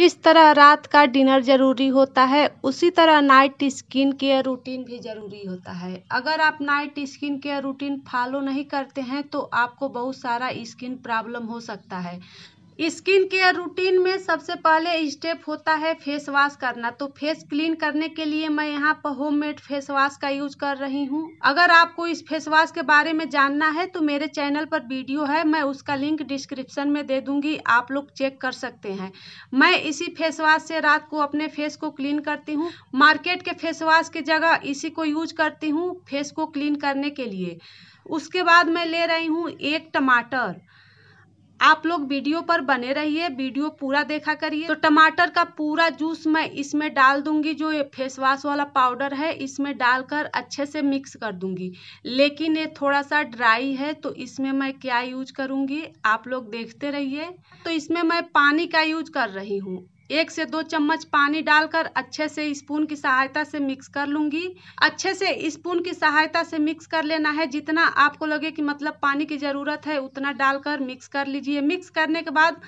जिस तरह रात का डिनर ज़रूरी होता है उसी तरह नाइट स्किन केयर रूटीन भी ज़रूरी होता है अगर आप night skin care routine follow नहीं करते हैं तो आपको बहुत सारा स्किन प्रॉब्लम हो सकता है स्किन केयर रूटीन में सबसे पहले स्टेप होता है फेस वॉश करना तो फेस क्लीन करने के लिए मैं यहाँ पर होम मेड फेस वॉश का यूज कर रही हूँ अगर आपको इस फेस वॉश के बारे में जानना है तो मेरे चैनल पर वीडियो है मैं उसका लिंक डिस्क्रिप्शन में दे दूँगी आप लोग चेक कर सकते हैं मैं इसी फेस वॉश से रात को अपने फेस को क्लीन करती हूँ मार्केट के फेस वॉश की जगह इसी को यूज करती हूँ फेस को क्लीन करने के लिए उसके बाद मैं ले रही हूँ एक टमाटर आप लोग वीडियो पर बने रहिए वीडियो पूरा देखा करिए तो टमाटर का पूरा जूस मैं इसमें डाल दूंगी जो ये फेस वॉश वाला पाउडर है इसमें डालकर अच्छे से मिक्स कर दूंगी लेकिन ये थोड़ा सा ड्राई है तो इसमें मैं क्या यूज करूँगी आप लोग देखते रहिए तो इसमें मैं पानी का यूज कर रही हूँ एक से दो चम्मच पानी डालकर अच्छे से स्पून की सहायता से मिक्स कर लूँगी अच्छे से स्पून की सहायता से मिक्स कर लेना है जितना आपको लगे कि मतलब पानी की ज़रूरत है उतना डालकर मिक्स कर लीजिए मिक्स करने के बाद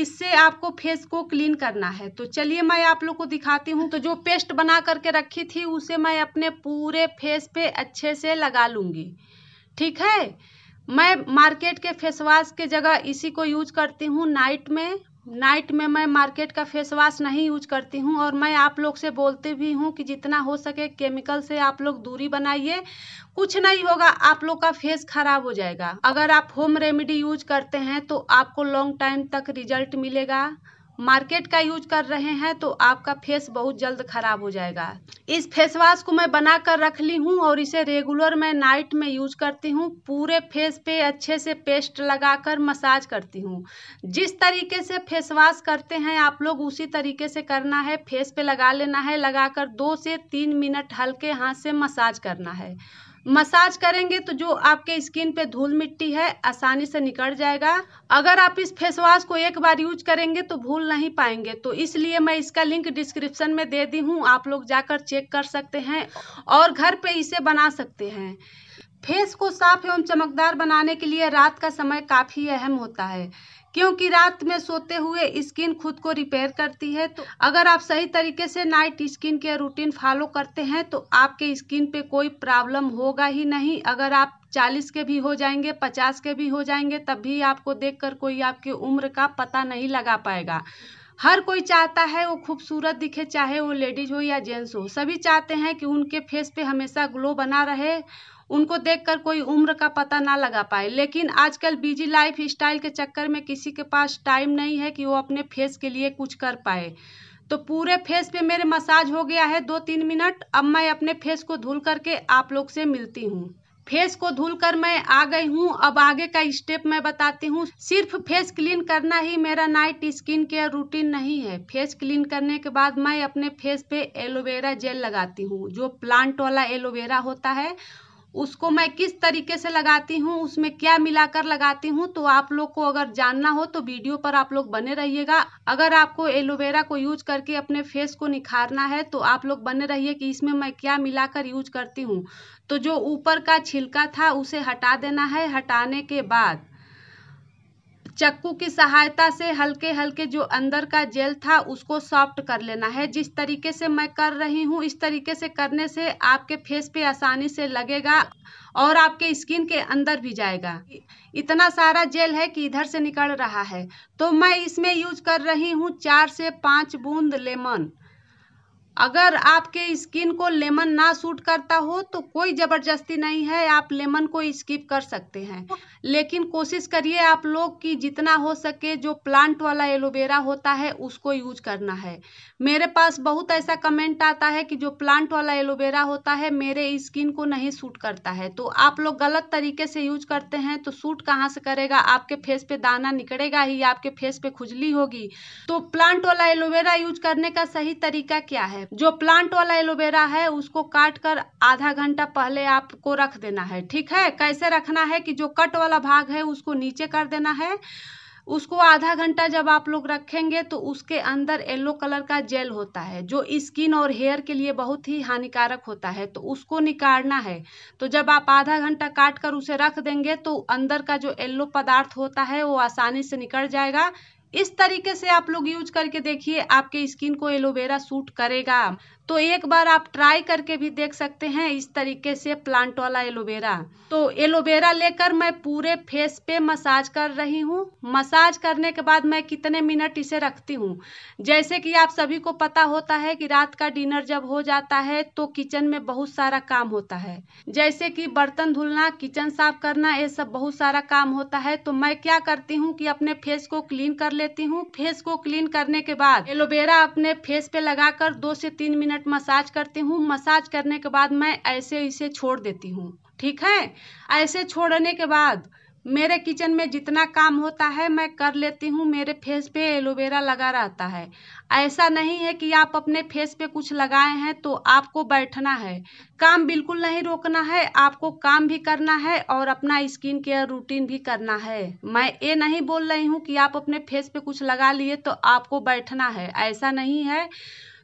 इससे आपको फेस को क्लीन करना है तो चलिए मैं आप लोग को दिखाती हूँ तो जो पेस्ट बना करके रखी थी उसे मैं अपने पूरे फेस पे अच्छे से लगा लूँगी ठीक है मैं मार्केट के फेस वॉश के जगह इसी को यूज करती हूँ नाइट में नाइट में मैं मार्केट का फेस वाश नहीं यूज करती हूँ और मैं आप लोग से बोलती भी हूँ कि जितना हो सके केमिकल से आप लोग दूरी बनाइए कुछ नहीं होगा आप लोग का फेस खराब हो जाएगा अगर आप होम रेमेडी यूज करते हैं तो आपको लॉन्ग टाइम तक रिजल्ट मिलेगा मार्केट का यूज कर रहे हैं तो आपका फेस बहुत जल्द खराब हो जाएगा इस फेस वॉश को मैं बना कर रख ली हूँ और इसे रेगुलर मैं नाइट में यूज करती हूँ पूरे फेस पे अच्छे से पेस्ट लगा कर मसाज करती हूँ जिस तरीके से फेस वाश करते हैं आप लोग उसी तरीके से करना है फेस पे लगा लेना है लगाकर दो से तीन मिनट हल्के हाथ से मसाज करना है मसाज करेंगे तो जो आपके स्किन पे धूल मिट्टी है आसानी से निकल जाएगा अगर आप इस फेस वॉश को एक बार यूज करेंगे तो भूल नहीं पाएंगे तो इसलिए मैं इसका लिंक डिस्क्रिप्शन में दे दी हूँ आप लोग जाकर चेक कर सकते हैं और घर पे इसे बना सकते हैं फेस को साफ एवं चमकदार बनाने के लिए रात का समय काफ़ी अहम होता है क्योंकि रात में सोते हुए स्किन खुद को रिपेयर करती है तो अगर आप सही तरीके से night skin care routine follow करते हैं तो आपके स्किन पे कोई प्रॉब्लम होगा ही नहीं अगर आप चालीस के भी हो जाएंगे पचास के भी हो जाएंगे तब भी आपको देखकर कोई आपकी उम्र का पता नहीं लगा पाएगा हर कोई चाहता है वो खूबसूरत दिखे चाहे वो लेडीज हो या जेंट्स हो सभी चाहते हैं कि उनके फेस पे हमेशा ग्लो बना रहे उनको देखकर कोई उम्र का पता ना लगा पाए लेकिन आजकल बिजी लाइफ स्टाइल के चक्कर में किसी के पास टाइम नहीं है कि वो अपने फेस के लिए कुछ कर पाए तो पूरे फेस पे मेरे मसाज हो गया है दो तीन मिनट अब मैं अपने फेस को धुल करके आप लोग से मिलती हूँ फेस को धुल कर मैं आ गई हूँ अब आगे का स्टेप मैं बताती हूँ सिर्फ फेस क्लीन करना ही मेरा नाइट स्किन केयर रूटीन नहीं है फेस क्लीन करने के बाद मैं अपने फेस पे एलोवेरा जेल लगाती हूँ जो प्लांट वाला एलोवेरा होता है उसको मैं किस तरीके से लगाती हूँ उसमें क्या मिलाकर लगाती हूँ तो आप लोग को अगर जानना हो तो वीडियो पर आप लोग बने रहिएगा अगर आपको एलोवेरा को यूज करके अपने फेस को निखारना है तो आप लोग बने रहिए कि इसमें मैं क्या मिलाकर यूज करती हूँ तो जो ऊपर का छिलका था उसे हटा देना है हटाने के बाद चक्कू की सहायता से हल्के हल्के जो अंदर का जेल था उसको सॉफ्ट कर लेना है जिस तरीके से मैं कर रही हूँ इस तरीके से करने से आपके फेस पे आसानी से लगेगा और आपके स्किन के अंदर भी जाएगा इतना सारा जेल है कि इधर से निकल रहा है तो मैं इसमें यूज कर रही हूँ चार से पाँच बूंद लेमन अगर आपके स्किन को लेमन ना सूट करता हो तो कोई ज़बरदस्ती नहीं है आप लेमन को स्किप कर सकते हैं लेकिन कोशिश करिए आप लोग कि जितना हो सके जो प्लांट वाला एलोवेरा होता है उसको यूज करना है मेरे पास बहुत ऐसा कमेंट आता है कि जो प्लांट वाला एलोवेरा होता है मेरे स्किन को नहीं सूट करता है तो आप लोग गलत तरीके से यूज करते हैं तो सूट कहाँ से करेगा आपके फेस पे दाना निकलेगा ही आपके फेस पे खुजली होगी तो प्लांट वाला एलोवेरा यूज करने का सही तरीका क्या है जो प्लांट वाला एलोवेरा है उसको काट कर आधा घंटा पहले आपको रख देना है ठीक है कैसे रखना है कि जो कट वाला भाग है उसको नीचे कर देना है उसको आधा घंटा जब आप लोग रखेंगे तो उसके अंदर येलो कलर का जेल होता है जो स्किन और हेयर के लिए बहुत ही हानिकारक होता है तो उसको निकालना है तो जब आप आधा घंटा काट कर उसे रख देंगे तो अंदर का जो येलो पदार्थ होता है वो आसानी से निकल जाएगा इस तरीके से आप लोग यूज करके देखिए आपके स्किन को एलोवेरा सूट करेगा तो एक बार आप ट्राई करके भी देख सकते हैं इस तरीके से प्लांट वाला एलोवेरा तो एलोवेरा लेकर मैं पूरे फेस पे मसाज कर रही हूँ मसाज करने के बाद मैं कितने मिनट इसे रखती हूँ जैसे कि आप सभी को पता होता है कि रात का डिनर जब हो जाता है तो किचन में बहुत सारा काम होता है जैसे कि बर्तन धुलना किचन साफ करना ये सब बहुत सारा काम होता है तो मैं क्या करती हूँ कि अपने फेस को क्लीन कर लेती हूँ फेस को क्लीन करने के बाद एलोवेरा अपने फेस पे लगाकर दो से तीन मिनट मिनट मसाज करती हूँ मसाज करने के बाद मैं ऐसे इसे छोड़ देती हूँ ठीक है ऐसे छोड़ने के बाद मेरे किचन में जितना काम होता है मैं कर लेती हूँ मेरे फेस पे एलोवेरा लगा रहता है ऐसा नहीं है कि आप अपने फेस पे कुछ लगाए हैं तो आपको बैठना है काम बिल्कुल नहीं रोकना है आपको काम भी करना है और अपना स्किन केयर रूटीन भी करना है मैं ये नहीं बोल रही हूँ कि आप अपने फेस पे कुछ लगा लिए तो आपको बैठना है ऐसा नहीं है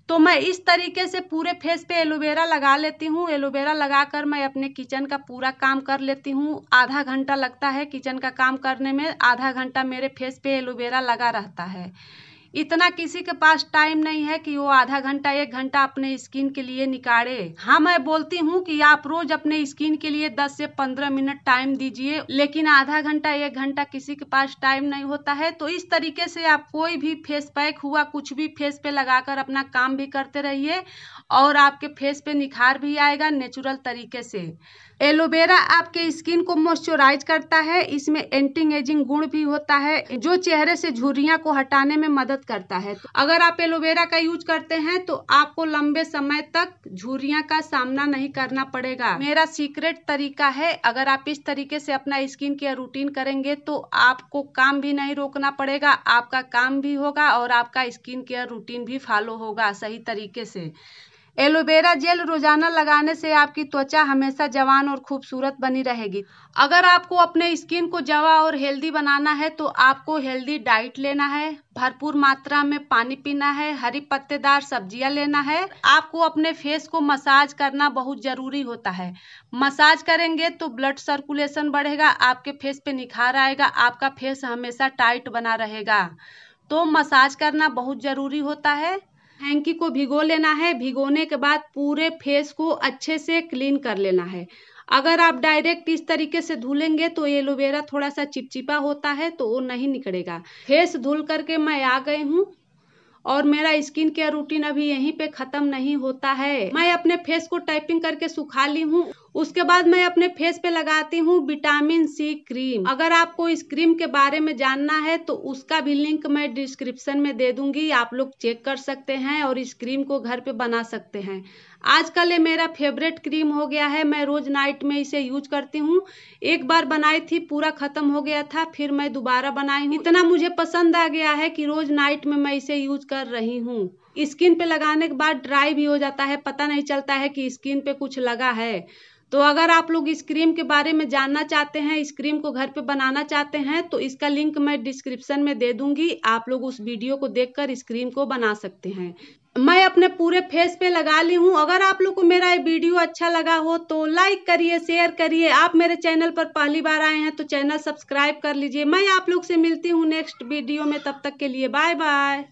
तो मैं इस तरीके से पूरे फेस पे एलोवेरा लगा लेती हूँ एलोवेरा लगा कर मैं अपने किचन का पूरा काम कर लेती हूँ आधा घंटा लगता है किचन का काम करने में आधा घंटा मेरे फेस पे एलोवेरा लगा रहता है इतना किसी के पास टाइम नहीं है कि वो आधा घंटा एक घंटा अपने स्किन के लिए निकाले हाँ मैं बोलती हूँ कि आप रोज अपने स्किन के लिए दस से पंद्रह मिनट टाइम दीजिए लेकिन आधा घंटा एक घंटा किसी के पास टाइम नहीं होता है तो इस तरीके से आप कोई भी फेस पैक हुआ कुछ भी फेस पे लगाकर अपना काम भी करते रहिए और आपके फेस पे निखार भी आएगा नेचुरल तरीके से एलोवेरा आपके स्किन को मॉइस्चराइज करता है इसमें एंटी एजिंग गुण भी होता है जो चेहरे से झुर्रियाँ को हटाने में मदद करता है तो अगर आप एलोवेरा का यूज करते हैं तो आपको लंबे समय तक झुरिया का सामना नहीं करना पड़ेगा मेरा सीक्रेट तरीका है अगर आप इस तरीके से अपना स्किन केयर रूटीन करेंगे तो आपको काम भी नहीं रोकना पड़ेगा आपका काम भी होगा और आपका स्किन केयर रूटीन भी फॉलो होगा सही तरीके से एलोवेरा जेल रोजाना लगाने से आपकी त्वचा हमेशा जवान और खूबसूरत बनी रहेगी अगर आपको अपने स्किन को जवा और हेल्दी बनाना है तो आपको हेल्दी डाइट लेना है भरपूर मात्रा में पानी पीना है हरी पत्तेदार सब्जियां लेना है आपको अपने फेस को मसाज करना बहुत ज़रूरी होता है मसाज करेंगे तो ब्लड सर्कुलेशन बढ़ेगा आपके फेस पे निखार आएगा आपका फेस हमेशा टाइट बना रहेगा तो मसाज करना बहुत ज़रूरी होता है हैंकी को भिगो लेना है भिगोने के बाद पूरे फेस को अच्छे से क्लीन कर लेना है अगर आप डायरेक्ट इस तरीके से धुलेंगे तो एलोवेरा थोड़ा सा चिपचिपा होता है तो वो नहीं निकलेगा फेस धुल करके मैं आ गई हूँ और मेरा स्किन केयर रूटीन अभी यहीं पे ख़त्म नहीं होता है मैं अपने फेस को टाइपिंग करके सुखा ली हूँ उसके बाद मैं अपने फेस पे लगाती हूँ विटामिन सी क्रीम अगर आपको इस क्रीम के बारे में जानना है तो उसका भी लिंक मैं डिस्क्रिप्शन में दे दूंगी आप लोग चेक कर सकते हैं और इस क्रीम को घर पे बना सकते हैं आजकल ये मेरा फेवरेट क्रीम हो गया है मैं रोज नाइट में इसे यूज करती हूँ एक बार बनाई थी पूरा खत्म हो गया था फिर मैं दोबारा बनाई इतना मुझे पसंद आ गया है कि रोज नाइट में मैं इसे यूज कर रही हूँ स्किन पे लगाने के बाद ड्राई भी हो जाता है पता नहीं चलता है कि स्किन पे कुछ लगा है तो अगर आप लोग इस क्रीम के बारे में जानना चाहते हैं इस क्रीम को घर पे बनाना चाहते हैं तो इसका लिंक मैं डिस्क्रिप्शन में दे दूंगी आप लोग उस वीडियो को देखकर इस क्रीम को बना सकते हैं मैं अपने पूरे फेस पे लगा ली हूँ अगर आप लोग को मेरा ये वीडियो अच्छा लगा हो तो लाइक करिए शेयर करिए आप मेरे चैनल पर पहली बार आए हैं तो चैनल सब्सक्राइब कर लीजिए मैं आप लोग से मिलती हूँ नेक्स्ट वीडियो में तब तक के लिए बाय बाय